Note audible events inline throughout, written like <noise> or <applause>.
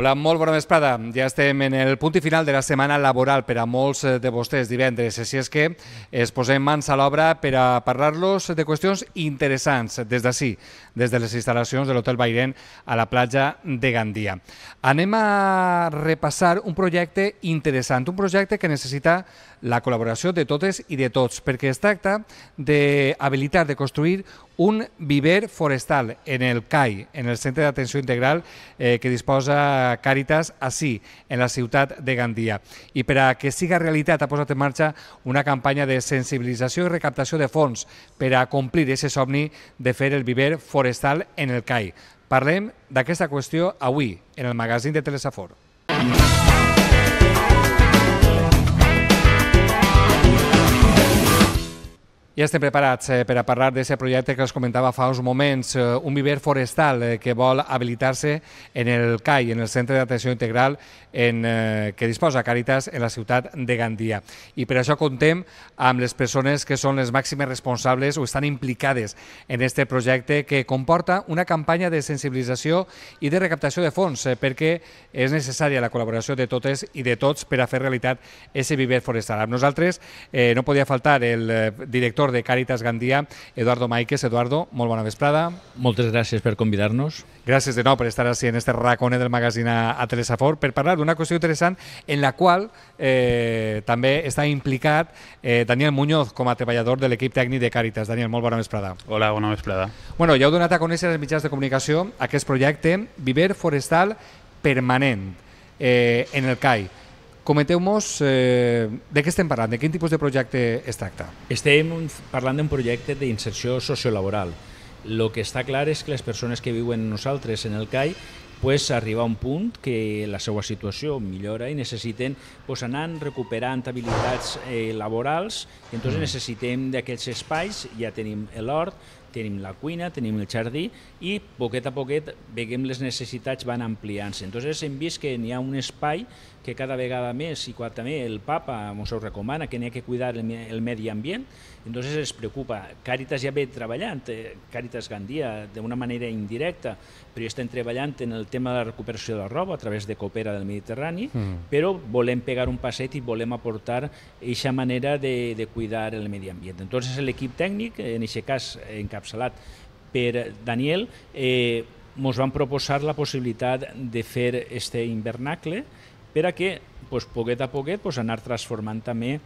Hola, molt bona vesprada. Ja estem en el punt i final de la setmana laboral per a molts eh, de vostès divendres, així és que es posem mans a l'obra per a parlar-los de qüestions interessants des d'ací, des de les instal·lacions de l'Hotel Bairén a la platja de Gandia. Anem a repassar un projecte interessant, un projecte que necessita la col·laboració de totes i de tots, perquè es tracta d'habilitar, de construir un viver forestal en el CAI, en el Centre d'Atenció Integral eh, que disposa Càritas així, en la ciutat de Gandia. I per a que siga realitat ha posat en marxa una campanya de sensibilització i recaptació de fons per a complir aquest somni de fer el viver forestal en el CAI. Parlem d'aquesta qüestió avui, en el magazín de Telesafor. Mm. Ja estem preparats eh, per a parlar d'aquest projecte que els comentava fa uns moments, eh, un viver forestal eh, que vol habilitar-se en el CAI, en el Centre d'Atenció Integral en, que disposa Càritas en la ciutat de Gandia. I per això contem amb les persones que són les màximes responsables o estan implicades en aquest projecte que comporta una campanya de sensibilització i de recaptació de fons perquè és necessària la col·laboració de totes i de tots per a fer realitat aquest viver forestal. Amb nosaltres eh, no podia faltar el director director de Càritas Gandia, Eduardo Maiques. Eduardo, molt bona vesprada. Moltes gràcies per convidar-nos. Gràcies de nou per estar així en este racone del magazín a Telesafor per parlar d'una qüestió interessant en la qual eh, també està implicat eh, Daniel Muñoz com a treballador de l'equip tècnic de Càritas. Daniel, molt bona vesprada. Hola, bona vesprada. Bueno, ja heu donat a conèixer els mitjans de comunicació aquest projecte Viver Forestal Permanent eh, en el CAI cometeu nos eh, de què estem parlant, de quin tipus de projecte es tracta. Estem parlant d'un projecte d'inserció sociolaboral. El que està clar és que les persones que viuen nosaltres en el CAI pues, arriba a un punt que la seva situació millora i necessiten pues, anar recuperant habilitats eh, laborals i entonces mm. necessitem d'aquests espais, ja tenim l'hort, tenim la cuina, tenim el jardí i poquet a poquet veiem les necessitats van ampliant-se. Entonces hem vist que n'hi ha un espai que cada vegada més, i quan també el papa ens ho recomana, que n'hi ha que cuidar el, el medi ambient, Entonces les preocupa. Càritas ja ve treballant, eh, Càritas Gandia, d'una manera indirecta, però estem treballant en el tema de la recuperació de la roba a través de Coopera del Mediterrani, mm. però volem pegar un passet i volem aportar aquesta manera de, de cuidar el medi ambient. Entonces l'equip tècnic, en aquest cas encapçalat per Daniel, eh, van proposar la possibilitat de fer este invernacle per a que pues, poquet a poquet pues, anar transformant també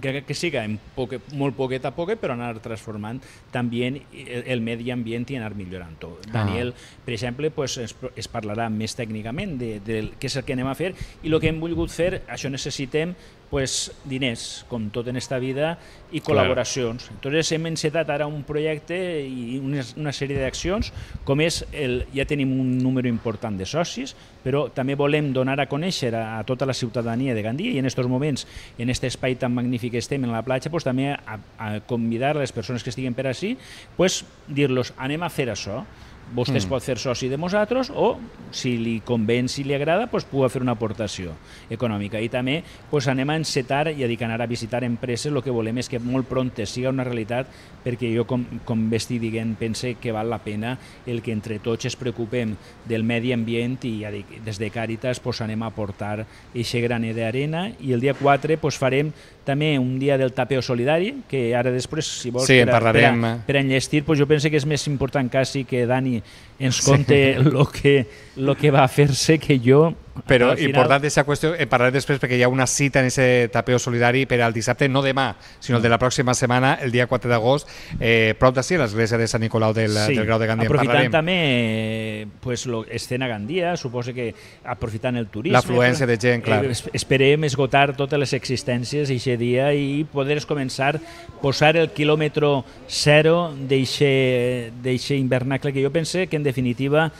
crec que siga en poque, molt poquet a poquet, però anar transformant també el medi ambient i anar millorant-ho. Ah. Daniel, per exemple, pues, es, es parlarà més tècnicament de, de què és el que anem a fer i el que hem volgut fer, això necessitem pues, diners, com tot en esta vida, i col·laboracions. Claro. Entonces hem encetat ara un projecte i una, una sèrie d'accions, com és, el, ja tenim un número important de socis, però també volem donar a conèixer a, a tota la ciutadania de Gandia i en aquests moments, en aquest espai tan magnífic que estem en la platja, pues, també a, a convidar les persones que estiguen per així, pues, dir-los anem a fer això, vostè es mm. pot fer soci de nosaltres o, si li convenç, si li agrada, doncs pugui fer una aportació econòmica. I també doncs anem a encetar i a dir que anar a visitar empreses el que volem és que molt pront siga una realitat perquè jo, com, com vestir diguent, pense que val la pena el que entre tots es preocupem del medi ambient i ja dic, des de Càritas doncs anem a aportar aquest graner d'arena i el dia 4 doncs farem també un dia del tapeo solidari, que ara després, si vols, sí, per, per, a, per eh. enllestir, doncs jo penso que és més important quasi que Dani ens conte sí. Lo que, lo que va a fer-se que jo... Però final... important aquesta qüestió, en eh, parlaré després perquè hi ha una cita en aquest tapeo solidari per al dissabte, no demà, sinó el de la pròxima setmana, el dia 4 d'agost, eh, prop d'ací, a l'església de Sant Nicolau del, sí. del Grau de Gandia. Aprofitant parlarem. també pues, lo, escena Gandia, suposo que aprofitant el turisme... L'afluència de gent, clar. Eh, esperem esgotar totes les existències aquest dia i poder començar a posar el quilòmetre zero d'aquest invernacle que jo pense que definitiva,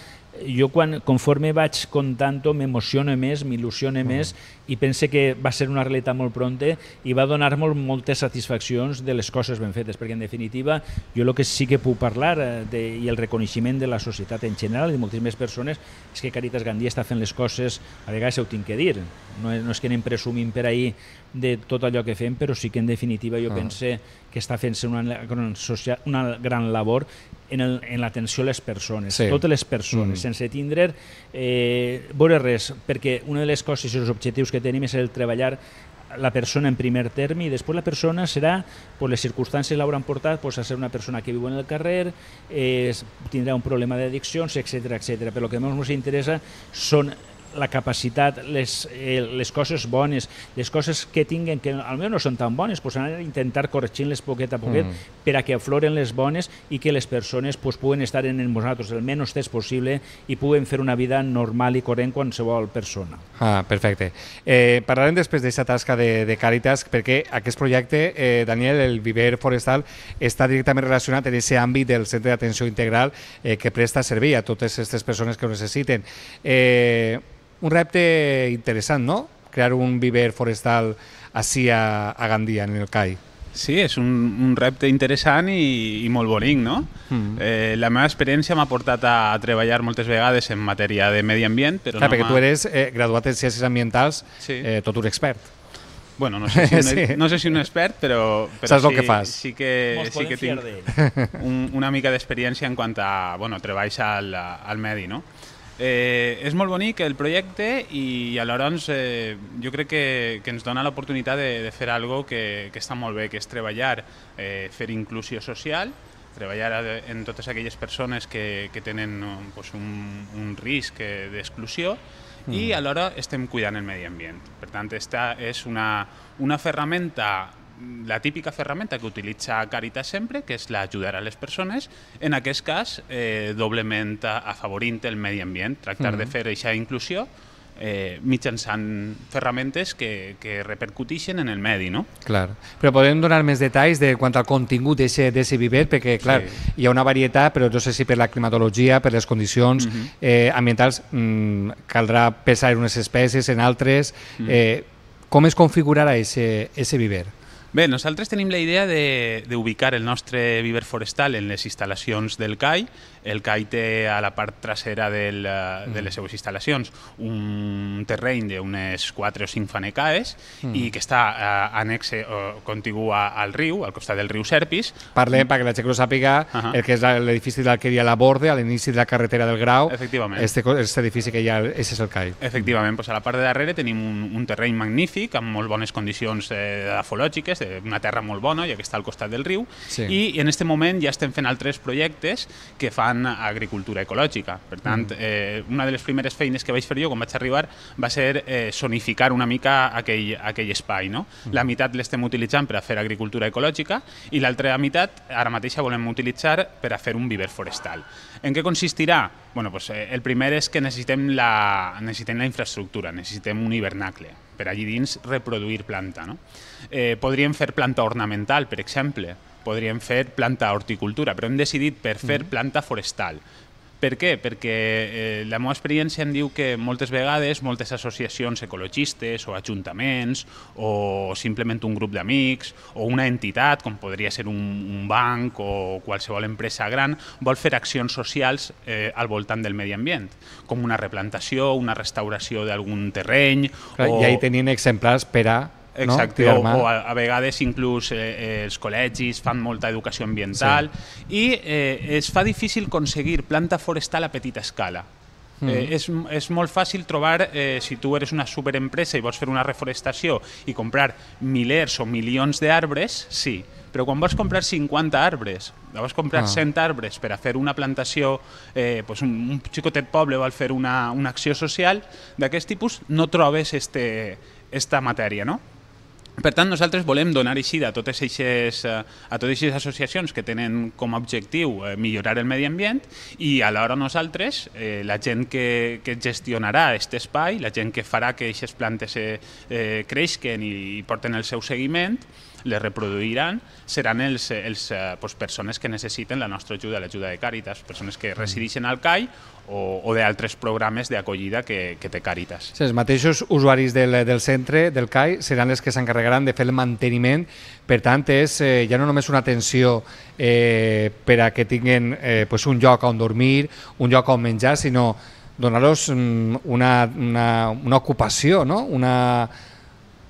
jo quan, conforme vaig contant-ho m'emociono més, m'il·lusiona mm. més i pense que va ser una realitat molt pronta i va donar molt moltes satisfaccions de les coses ben fetes, perquè en definitiva jo el que sí que puc parlar eh, de, i el reconeixement de la societat en general i de moltes més persones és que Caritas Gandia està fent les coses, a vegades ho tinc que dir, no, no és que anem presumint per ahir de tot allò que fem, però sí que en definitiva jo ah. pense que està fent-se una, una, una gran labor en l'atenció a les persones, sí. totes les persones, mm. sense tindre eh, veure res, perquè una de les coses i els objectius que tenim és el treballar la persona en primer terme i després la persona serà, pues, les circumstàncies l'hauran portat pues, a ser una persona que viu en el carrer, eh, tindrà un problema d'addiccions, etc etc. Però el que més ens interessa són la capacitat, les, eh, les coses bones, les coses que tinguen que meu no són tan bones, pues, anar a intentar corregint-les poquet a poquet mm. per a que afloren les bones i que les persones pues, puguen estar en nosaltres el menys temps possible i puguen fer una vida normal i corrent qualsevol persona. Ah, perfecte. Eh, parlarem després d'aquesta tasca de, de Càritas perquè aquest projecte, eh, Daniel, el viver forestal, està directament relacionat en aquest àmbit del centre d'atenció integral eh, que presta servei a totes aquestes persones que ho necessiten. Eh, un repte interessant, no? Crear un viver forestal així a, a Gandia, en el CAI. Sí, és un, un repte interessant i, i molt bonic, no? Mm. Eh, la meva experiència m'ha portat a, a treballar moltes vegades en matèria de medi ambient, però Clar, no perquè tu eres eh, graduat en Ciències Ambientals, sí. eh, tot un expert. Bueno, no sé si un, <laughs> sí. no sé si un expert, però, però Saps sí, el que fas. sí que, sí que tinc un, una mica d'experiència en quant a bueno, treballs al, al medi, no? Eh, és molt bonic el projecte i, i alhora ens, eh, jo crec que, que ens dona l'oportunitat de, de fer algo que, que està molt bé, que és treballar, eh, fer inclusió social, treballar en totes aquelles persones que, que tenen pues, un, un risc eh, d'exclusió mm. i alhora estem cuidant el medi ambient. Per tant, esta és una, una ferramenta la típica ferramenta que utilitza Caritas sempre, que és l'ajudar a les persones, en aquest cas eh, doblement afavorint el medi ambient, tractar mm -hmm. de mm-hmm. fer aquesta inclusió eh, mitjançant ferramentes que, que repercutixen en el medi, no? Clar, però podem donar més detalls de quant al contingut d'aquest vivet, perquè, clar, sí. hi ha una varietat, però no sé si per la climatologia, per les condicions mm -hmm. eh, ambientals, mm, caldrà pesar unes espècies en altres... Mm -hmm. eh, com es configurarà aquest viver? Bé, nosaltres tenim la idea de, ubicar el nostre viver forestal en las instalaciones del CAI El CAI té a la part trasera del, mm. de les seues instal·lacions un terreny d'unes 4 o 5 fanecaes mm. i que està uh, anexe o contigu al riu, al costat del riu Serpis. Parlem, perquè la gent no sàpiga, uh -huh. el que és l'edifici que ha a La Borde, a l'inici de la carretera del Grau. Efectivament. Este, este edifici que hi ha, ese és el CAI. Efectivament, pues a la part de darrere tenim un, un terreny magnífic, amb molt bones condicions eh, afològiques, una terra molt bona, ja que està al costat del riu, sí. i en este moment ja estem fent altres projectes que fan fan agricultura ecològica. Per tant, mm. eh, una de les primeres feines que vaig fer jo quan vaig arribar va ser eh, sonificar una mica aquell, aquell espai. No? Mm. La meitat l'estem utilitzant per a fer agricultura ecològica i l'altra meitat ara mateix volem utilitzar per a fer un viver forestal. En què consistirà? Bueno, pues, eh, el primer és que necessitem la, necessitem la infraestructura, necessitem un hivernacle per allí dins reproduir planta. No? Eh, podríem fer planta ornamental, per exemple, podríem fer planta horticultura, però hem decidit per fer planta forestal. Per què? Perquè eh, la meva experiència em diu que moltes vegades moltes associacions ecologistes o ajuntaments o simplement un grup d'amics o una entitat, com podria ser un, un banc o qualsevol empresa gran, vol fer accions socials eh, al voltant del medi ambient, com una replantació, una restauració d'algun terreny... Clar, o... I ahí tenien exemplars per a Exacte, no? o, o a, a vegades inclús eh, eh, els col·legis fan molta educació ambiental sí. i eh, es fa difícil aconseguir planta forestal a petita escala. Mm. Eh, és, és molt fàcil trobar, eh, si tu eres una superempresa i vols fer una reforestació i comprar milers o milions d'arbres, sí, però quan vols comprar 50 arbres, vols comprar ah. 100 arbres per a fer una plantació, eh, pues un, un xicotet poble vol fer una, una acció social, d'aquest tipus no trobes este, esta matèria, no? Per tant, nosaltres volem donar eixida a totes aquestes, eh, a totes aquestes associacions que tenen com a objectiu eh, millorar el medi ambient i alhora nosaltres, eh, la gent que, que gestionarà aquest espai, la gent que farà que aquestes plantes eh, eh, creixquen i, i porten el seu seguiment, les reproduiran, seran els, els, eh, pues, persones que necessiten la nostra ajuda, l'ajuda de Càritas, persones que mm. resideixen al CAI o, o d'altres programes d'acollida que, que té Càritas. Sí, els mateixos usuaris del, del centre, del CAI, seran els que s'encarregaran de fer el manteniment. Per tant, és eh, ja no només una atenció eh, per a que tinguin eh, pues un lloc on dormir, un lloc on menjar, sinó donar-los mm, una, una, una ocupació, no? una,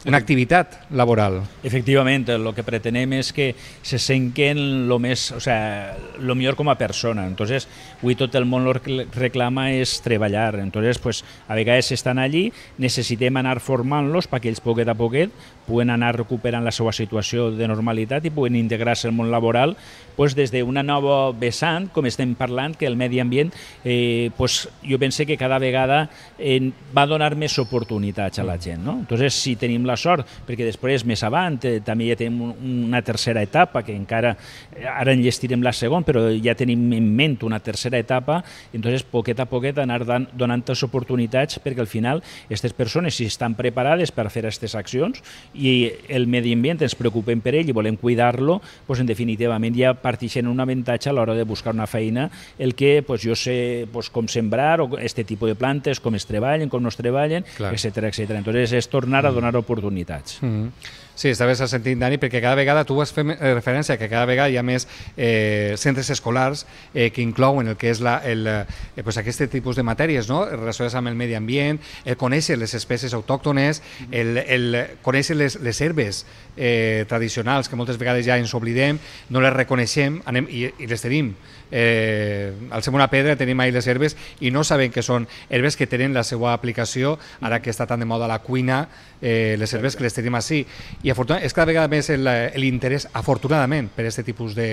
una activitat laboral. Efectivament, el que pretenem és que se senquen lo més, o sea, lo millor com a persona. Entonces, avui tot el món lo reclama és treballar. Entonces, pues, a vegades estan allí, necessitem anar formant-los perquè ells poquet a poquet puguen anar recuperant la seva situació de normalitat i puguen integrar-se al món laboral pues, des d'una nova vessant, com estem parlant, que el medi ambient, eh, pues, jo pense que cada vegada eh, va donar més oportunitats a la gent. No? Entonces, si tenim la la sort, perquè després, més avant, eh, també ja tenim una tercera etapa, que encara, eh, ara enllestirem la segona, però ja tenim en ment una tercera etapa, i entonces, poquet a poquet, anar donant-te oportunitats, perquè al final, aquestes persones, si estan preparades per fer aquestes accions, i el medi ambient ens preocupem per ell i volem cuidar-lo, doncs, en definitivament ja partixen un avantatge a l'hora de buscar una feina, el que doncs, jo sé doncs, com sembrar, o aquest tipus de plantes, com es treballen, com no es treballen, etc etc. Entonces, és tornar a donar oportunitats oportunitats. Mm -hmm. Sí, està bé s'ha sentit, Dani, perquè cada vegada tu vas fer eh, referència que cada vegada hi ha més eh, centres escolars eh, que inclouen el que és la, el, eh, pues aquest tipus de matèries no? relacionades amb el medi ambient, el conèixer les espècies autòctones, mm. el, el conèixer les, les herbes eh, tradicionals que moltes vegades ja ens oblidem, no les reconeixem anem, i, i les tenim eh, al una pedra tenim ahir les herbes i no sabem que són herbes que tenen la seva aplicació, ara que està tan de moda la cuina, eh, les herbes que les tenim així. I afortunadament, és cada vegada més eh, l'interès, afortunadament, per aquest tipus de,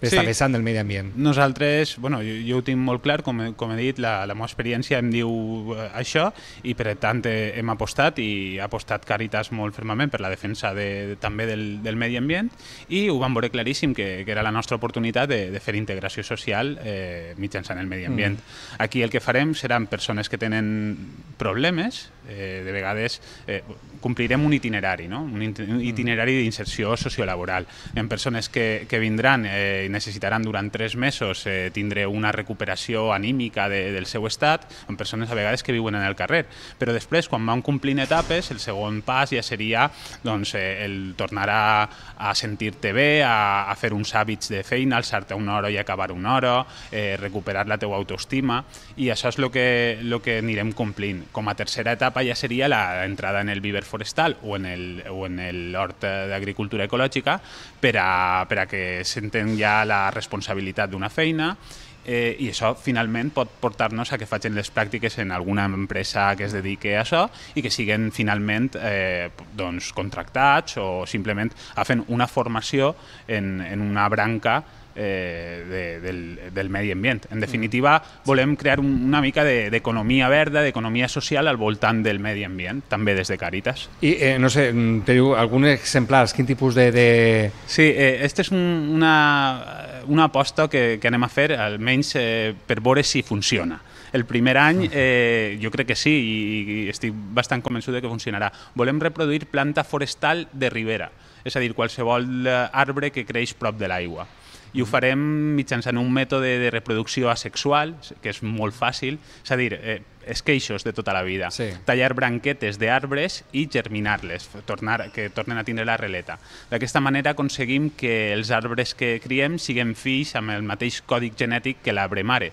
d'esta sí. vessant del medi ambient. Nosaltres, bueno, jo, jo ho tinc molt clar, com, com he dit, la, la meva experiència em diu eh, això i per tant eh, hem apostat i ha apostat Caritas molt fermament per la defensa de, també del, del medi ambient i ho vam veure claríssim que, que era la nostra oportunitat de, de fer integració social eh, mitjançant el medi ambient. Mm. Aquí el que farem seran persones que tenen problemes eh, de vegades eh, complirem un itinerari, no? un itinerari d'inserció sociolaboral. En persones que, que vindran eh, i necessitaran durant tres mesos eh, tindre una recuperació anímica de, del seu estat, en persones a vegades que viuen en el carrer. Però després, quan van complint etapes, el segon pas ja seria doncs, eh, el tornar a, a sentir-te bé, a, a fer uns hàbits de feina, alçar-te una hora i acabar una hora, eh, recuperar la teua autoestima, i això és el que, lo que anirem complint. Com a tercera etapa etapa ya sería la entrada en el viver forestal o en el, o en el hort d'agricultura ecològica per a, per a que senten ja la responsabilitat d'una feina eh, i això finalment pot portar-nos a que facin les pràctiques en alguna empresa que es dedique a això i que siguin finalment eh, doncs, contractats o simplement fent una formació en, en una branca eh, de, del, del, medi ambient. En definitiva, volem crear un, una mica d'economia de, verda, d'economia social al voltant del medi ambient, també des de Caritas. I, eh, no sé, mm, teniu alguns exemplars, quin tipus de... de... Sí, eh, esta és un, una, una aposta que, que anem a fer, almenys eh, per veure si funciona el primer any eh, jo crec que sí i, i estic bastant convençut de que funcionarà. Volem reproduir planta forestal de ribera, és a dir, qualsevol eh, arbre que creix prop de l'aigua i ho farem mitjançant un mètode de reproducció asexual, que és molt fàcil, és a dir, eh, esqueixos de tota la vida, sí. tallar branquetes d'arbres i germinar-les, tornar, que tornen a tindre la releta. D'aquesta manera aconseguim que els arbres que criem siguin fills amb el mateix còdic genètic que l'arbre mare.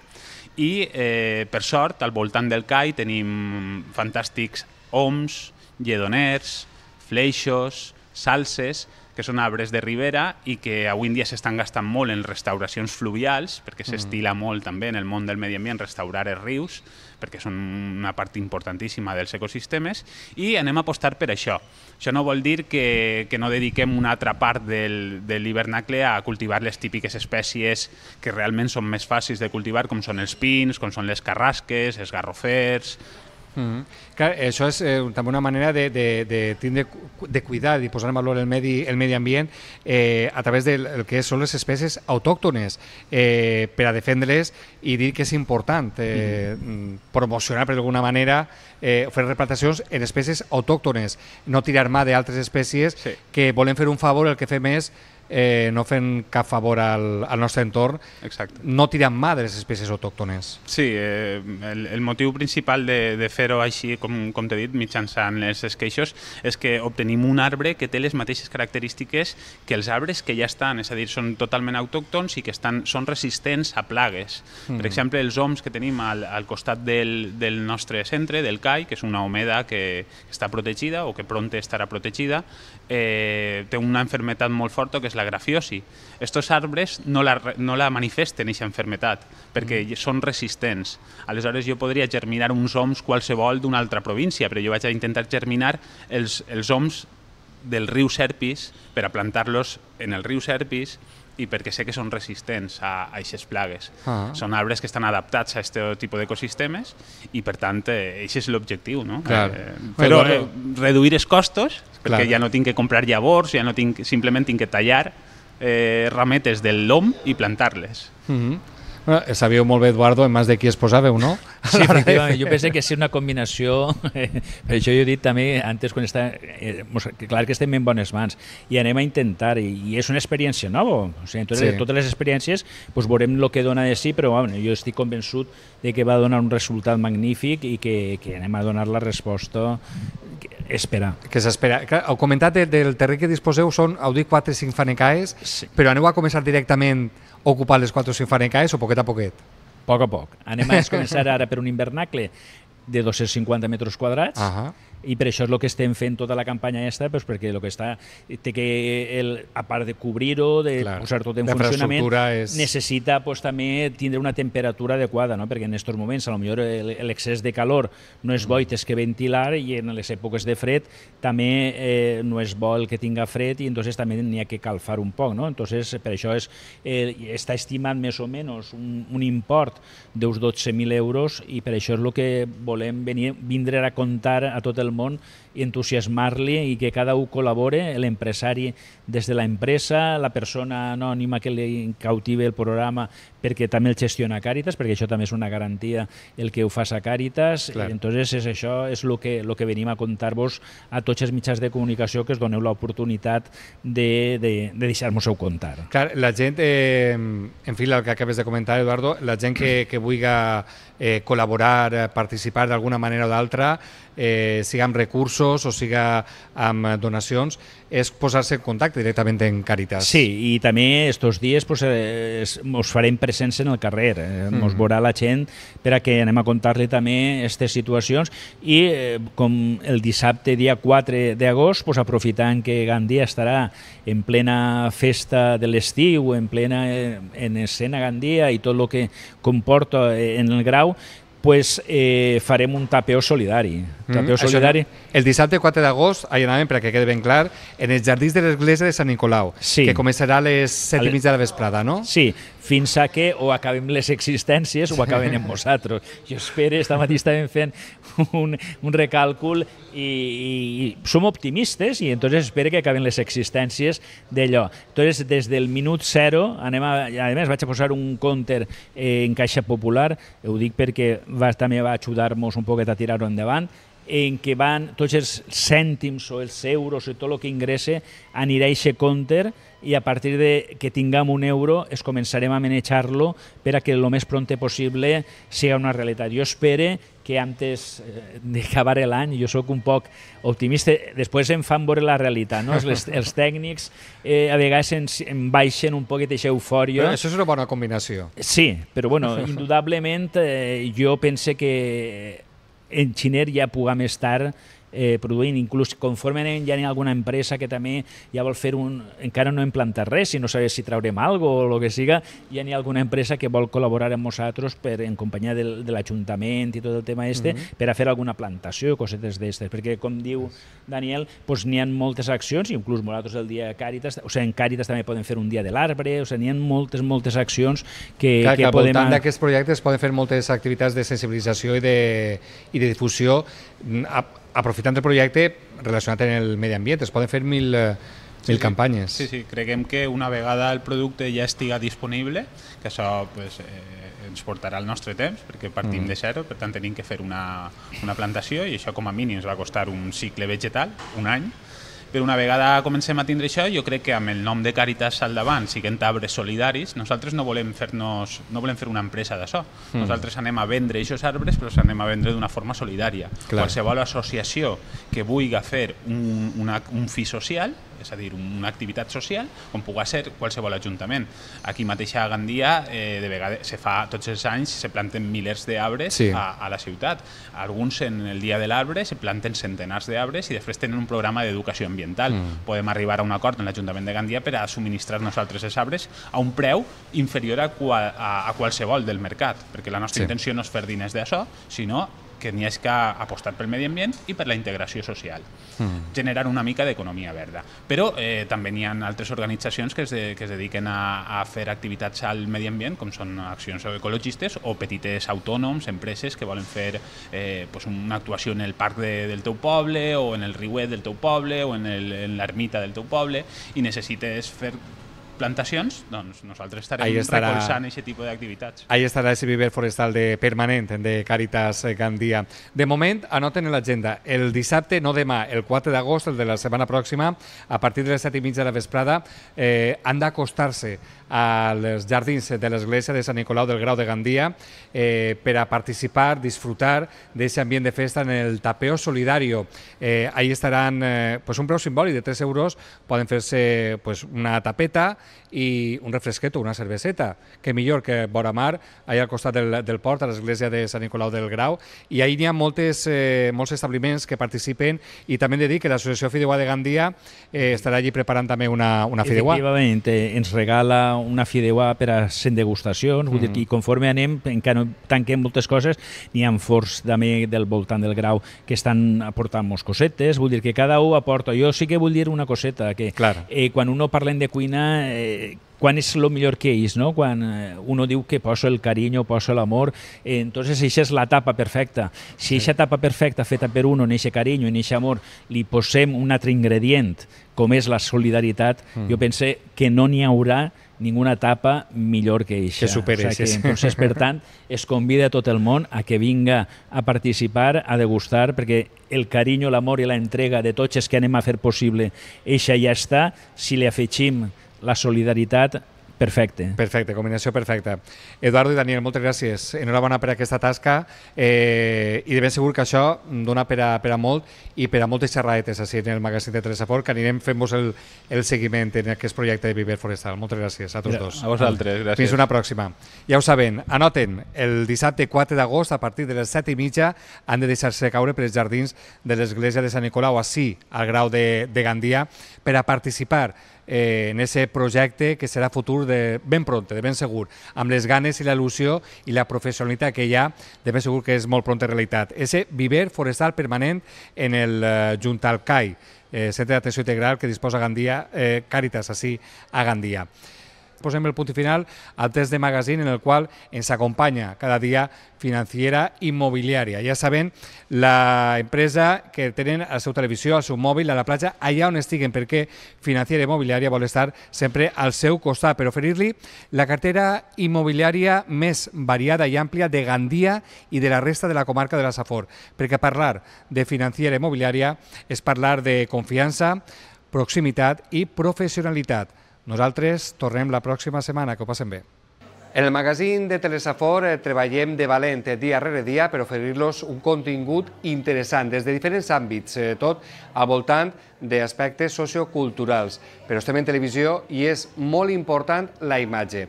I, eh, per sort, al voltant del CAI tenim fantàstics oms, lledoners, fleixos, salses, que són arbres de ribera i que avui en dia s'estan gastant molt en restauracions fluvials, perquè mm. s'estila molt també en el món del medi ambient restaurar els rius, perquè són una part importantíssima dels ecosistemes, i anem a apostar per això. Això no vol dir que, que no dediquem una altra part del, de l'hivernacle a cultivar les típiques espècies que realment són més fàcils de cultivar, com són els pins, com són les carrasques, els garrofers, Mm -hmm. Clar, això és eh, també una manera de, de, de, tindre, de cuidar i posar en valor el medi, el medi ambient eh, a través del de que són les espècies autòctones eh, per a defendre-les i dir que és important eh, mm -hmm. promocionar per alguna manera eh, fer replantacions en espècies autòctones, no tirar mà d'altres espècies sí. que volen fer un favor el que fem és eh, no fent cap favor al, al nostre entorn, Exacte. no tirant mà de les espècies autòctones. Sí, eh, el, el motiu principal de, de fer-ho així, com, com t'he dit, mitjançant els esqueixos, és que obtenim un arbre que té les mateixes característiques que els arbres que ja estan, és a dir, són totalment autòctons i que estan, són resistents a plagues. Mm. Per mhm. exemple, els oms que tenim al, al costat del, del nostre centre, del CAI, que és una omeda que està protegida o que pront estarà protegida, eh, té una enfermetat molt forta que és la grafiosi. Estos arbres no la, no la manifesten, aquesta enfermetat, perquè mm. són resistents. Aleshores jo podria germinar uns oms qualsevol d'una altra província, però jo vaig a intentar germinar els, els oms del riu Serpis per a plantar-los en el riu Serpis i perquè sé que són resistents a aquestes plagues. Ah. Són arbres que estan adaptats a aquest tipus d'ecosistemes i, per tant, eh, és l'objectiu, no? Claro. Eh, però eh, reduir els costos, perquè claro. ja no tinc que comprar llavors, ja no tinc, simplement tinc que tallar eh, rametes del lom i plantar-les. Uh mhm. -huh. Bueno, sabíeu molt bé, Eduardo, en mans de qui es posàveu, no? <laughs> Sí, efectivament. Jo <laughs> pensé que és una combinació... <laughs> Per això jo he dit també antes, quan està... Eh, clar que estem en bones mans i anem a intentar, i, i és una experiència nova. O sigui, totes, sí. totes les experiències doncs, veurem el que dona de si, però bueno, jo estic convençut de que va donar un resultat magnífic i que, que anem a donar la resposta que, Que s'espera. Heu comentat del terreny que disposeu són, heu dit, 4-5 fanecaes, sí. però aneu a començar directament ocupar les quatre sinfòniques o poquet a poquet? poc a poc. Anem a començar ara per un invernacle de 250 metres quadrats, uh -huh i per això és el que estem fent tota la campanya aquesta, doncs perquè el que està, té que, el, a part de cobrir-ho, de Clar, posar tot en funcionament, és... necessita pues, també tindre una temperatura adequada, no? perquè en aquests moments potser l'excés de calor no és bo i que ventilar i en les èpoques de fred també eh, no és bo el que tinga fred i entonces també n'hi ha que calfar un poc. No? Entonces, per això és, eh, està estimat més o menys un, un import d'uns 12.000 euros i per això és el que volem venir, vindre a contar a tot el món i entusiasmar-li i que cada un col·labore, l'empresari des de la empresa, la persona anònima que li cautive el programa perquè també el gestiona Càritas, perquè això també és una garantia el que ho fas a Càritas. Clar. Entonces, és això és el que, lo que venim a contar-vos a tots els mitjans de comunicació que es doneu l'oportunitat de, de, de deixar-nos-ho contar. Clar, la gent, eh, en fi, el que acabes de comentar, Eduardo, la gent que, que vulgui eh, col·laborar, eh, participar d'alguna manera o d'altra, eh, siga amb recursos o siga amb donacions, és posar-se en contacte directament en Càritas. Sí, i també estos dies pues, es, mos farem presència en el carrer, eh? Mm. mos mm. veurà la gent per a que anem a contar-li també aquestes situacions i eh, com el dissabte dia 4 d'agost, pues, aprofitant que Gandia estarà en plena festa de l'estiu, en plena eh, en escena Gandia i tot el que comporta eh, en el grau, pues, eh, farem un tapeo solidari Campió mm, solidari. El dissabte 4 d'agost, ahir anàvem, perquè quede ben clar, en els jardins de l'església de Sant Nicolau, sí. que començarà a les 7 i mitja de la vesprada, no? Sí, fins a que o acabem les existències o acabem amb vosaltres. Jo espero, esta matí estàvem fent un, un recàlcul i, i, i som optimistes i entonces espero que acaben les existències d'allò. Entonces, des del minut zero, anem a, a més, vaig a posar un counter eh, en caixa popular, ho dic perquè va, també va ajudar-nos un poquet a tirar-ho endavant, en què van tots els cèntims o els euros o tot el que ingresse anirà a aquest compte i a partir de que tinguem un euro es començarem a manejar-lo per a que el més pront possible sigui una realitat. Jo espero que antes eh, d'acabar l'any, jo sóc un poc optimista, després em fan veure la realitat, no? els, <laughs> els tècnics eh, a vegades em, en baixen un poquet aquesta eufòria. Però això és una bona combinació. Sí, però bueno, indudablement eh, jo pense que en Xiner ja puguem estar eh, produint, inclús conformen ja n'hi ha alguna empresa que també ja vol fer un... encara no hem plantat res i no sabem si traurem cosa o el que siga, ja n'hi ha alguna empresa que vol col·laborar amb nosaltres per, en companyia de, de l'Ajuntament i tot el tema este, uh mhm. -huh. per a fer alguna plantació, o cosetes d'estes, perquè com diu Daniel, doncs n'hi ha moltes accions, inclús nosaltres el dia Càritas, o sigui, en Càritas també podem fer un dia de l'arbre, o sigui, n'hi ha moltes, moltes accions que, Clar, que, que al podem... voltant d'aquests projectes poden fer moltes activitats de sensibilització i de, i de difusió mm, a, aprofitant el projecte relacionat amb el medi ambient, es poden fer mil, eh, sí, mil sí, campanyes. Sí, sí, creguem que una vegada el producte ja estiga disponible, que això pues, eh, ens portarà el nostre temps, perquè partim mm. de zero, per tant tenim que fer una, una plantació i això com a mínim ens va costar un cicle vegetal, un any, però una vegada comencem a tindre això, jo crec que amb el nom de Caritas al davant, siguent arbres solidaris, nosaltres no volem, fer-nos, no volem fer una empresa d'això. Mm. Nosaltres anem a vendre aquests arbres, però anem a vendre d'una forma solidària. Clar. Qualsevol associació que vulgui fer un, una, un fi social és a dir, una activitat social com pugui ser qualsevol ajuntament. Aquí mateix a Gandia, eh, de vegades, se fa tots els anys, se planten milers d'arbres sí. a, a la ciutat. Alguns en el dia de l'arbre se planten centenars d'arbres i després tenen un programa d'educació ambiental. Mm. Podem arribar a un acord en l'Ajuntament de Gandia per a subministrar nosaltres els arbres a un preu inferior a, qual, a, a qualsevol del mercat, perquè la nostra sí. intenció no és fer diners d'això, sinó que n'hi hagi que apostar pel medi ambient i per la integració social. Mm. Generar una mica d'economia verda. Però eh, també n'hi ha altres organitzacions que es, de, que es dediquen a, a fer activitats al medi ambient, com són accions ecologistes o petites autònoms, empreses que volen fer eh, pues una actuació en el parc de, del teu poble o en el riuet del teu poble o en l'ermita del teu poble i necessites fer plantacions, doncs nosaltres estarem ahí estarà, recolzant aquest tipus d'activitats. Ahí estarà ese viver forestal de permanent de Càritas eh, Gandia. De moment, anoten en l'agenda, el dissabte, no demà, el 4 d'agost, el de la setmana pròxima, a partir de les 7 i mitja de la vesprada, eh, han d'acostar-se als jardins de l'església de Sant Nicolau del Grau de Gandia eh, per a participar, disfrutar d'aquest ambient de festa en el tapeo solidario. Eh, ahí estaran eh, pues un preu simbòlic de 3 euros, poden fer-se pues, una tapeta, i un refresquet o una cerveseta, que millor que vora mar, allà al costat del, del port, a l'església de Sant Nicolau del Grau, i ahir n'hi ha moltes, eh, molts establiments que participen i també he de dir que l'Associació Fideuà de Gandia eh, estarà allí preparant també una, una fideuà. Efectivament, eh, ens regala una fideuà per a 100 degustacions, mm. dir, i conforme anem, encara no tanquem moltes coses, n'hi ha forts també del voltant del Grau que estan aportant molts cosetes, vull dir que cada un aporta, jo sí que vull dir una coseta, que eh, quan uno parlem de cuina eh, quan és el millor que ells, no? quan eh, uno diu que poso el carinyo, poso l'amor, eh, entonces això és la tapa perfecta. Si aquesta sí. tapa perfecta feta per uno, en aquest carinyo, en aquest amor, li posem un altre ingredient, com és la solidaritat, mm. jo pense que no n'hi haurà ninguna etapa millor que això. Que superi o sigui, que, entonces, per tant, es convida a tot el món a que vinga a participar, a degustar, perquè el carinyo, l'amor i la entrega de tots els que anem a fer possible, això ja està. Si li afegim la solidaritat Perfecte. Perfecte, combinació perfecta. Eduardo i Daniel, moltes gràcies. Enhorabona per aquesta tasca eh, i de ben segur que això dona per a, per a molt i per a moltes xerraetes així en el magasin de Teresa Fort, que anirem fent-vos el, el seguiment en aquest projecte de Viver Forestal. Moltes gràcies a tots ja, dos. A vosaltres, gràcies. Fins una pròxima. Ja ho saben, anoten, el dissabte 4 d'agost a partir de les 7 i mitja han de deixar-se caure per els jardins de l'església de Sant Nicolau, així, al grau de, de Gandia, per a participar eh, en ese projecte que serà futur de ben pronte, de ben segur, amb les ganes i la il·lusió i la professionalitat que hi ha, de ben segur que és molt pronta realitat. Ese viver forestal permanent en el eh, Juntalcai, eh, centre d'atenció integral que disposa Gandia, eh, Càritas, així, a Gandia posem el punt final al test de magazine en el qual ens acompanya cada dia financiera immobiliària. Ja saben, la empresa que tenen a la seva televisió, al seu mòbil, a la platja, allà on estiguen, perquè financiera immobiliària vol estar sempre al seu costat per oferir-li la cartera immobiliària més variada i àmplia de Gandia i de la resta de la comarca de la Safor, perquè parlar de financiera immobiliària és parlar de confiança, proximitat i professionalitat nosaltres tornem la pròxima setmana, que ho passen bé. En el magazín de Telesafor eh, treballem de valent dia rere dia per oferir-los un contingut interessant des de diferents àmbits, eh, tot al voltant d'aspectes socioculturals. Però estem en televisió i és molt important la imatge.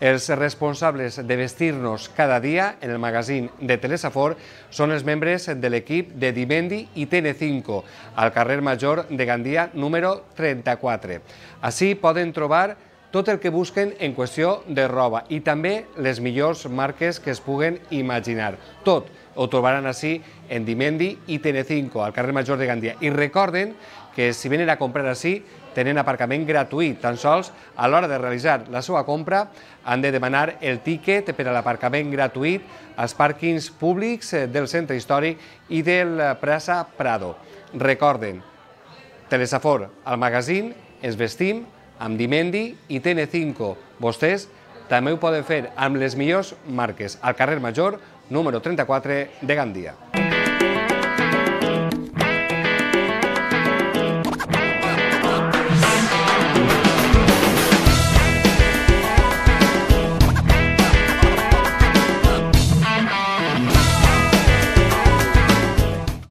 Els responsables de vestir-nos cada dia en el magazín de Telesafor són els membres de l'equip de Dimendi i TN5 al carrer Major de Gandia número 34. Així poden trobar tot el que busquen en qüestió de roba i també les millors marques que es puguen imaginar. Tot ho trobaran així en Dimendi i TN5 al carrer Major de Gandia. I recorden que si venen a comprar així tenen aparcament gratuït. Tan sols a l'hora de realitzar la seva compra han de demanar el tiquet per a l'aparcament gratuït als pàrquings públics eh, del centre històric i de la plaça Prado. Recorden, Telesafor al magazín, ens vestim amb Dimendi i Tn5. Vostès també ho poden fer amb les millors marques al carrer Major, número 34 de Gandia.